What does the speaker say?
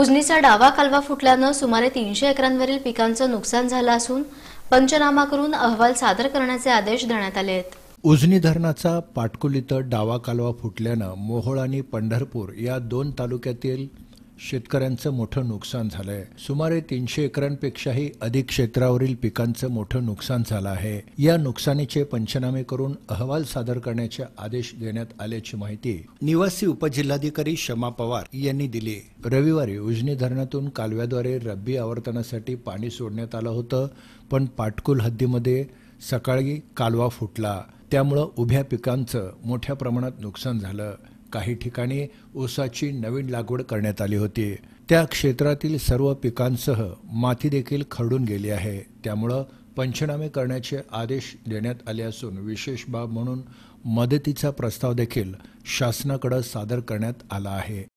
उजनीचा डावा कालवा फुटल्यानं सुमारे तीनशे एकरांवरील पिकांचं नुकसान झालं असून पंचनामा करून अहवाल सादर करण्याचे आदेश देण्यात आले आहेत उजनी धरणाचा पाटकुल इथं डावा कालवा फुटल्यानं मोहोळ आणि पंढरपूर या दोन तालुक्यातील शेतकऱ्यांचं मोठं नुकसान झालं आहे सुमारे तीनशे एकरांपेक्षाही अधिक क्षेत्रावरील पिकांचं मोठं नुकसान झालं आहे या नुकसानीचे पंचनामे करून अहवाल सादर करण्याचे आदेश देण्यात आल्याची माहिती निवासी उपजिल्हाधिकारी शमा पवार यांनी दिली रविवारी उजनी धरणातून कालव्याद्वारे रब्बी आवर्तनासाठी पाणी सोडण्यात आलं होतं पण पाटकुल हद्दीमध्ये सकाळी कालवा फुटला त्यामुळं उभ्या पिकांचं मोठ्या प्रमाणात नुकसान झालं काही ठिकाणी ऊसाची नवीन लागवड करण्यात आली होती त्या क्षेत्रातील सर्व पिकांसह माती देखील खरडून गेली आहे त्यामुळं पंचनामे करण्याचे आदेश देण्यात आले असून विशेष बाब म्हणून मदतीचा प्रस्ताव देखील शासनाकडे सादर करण्यात आला आहे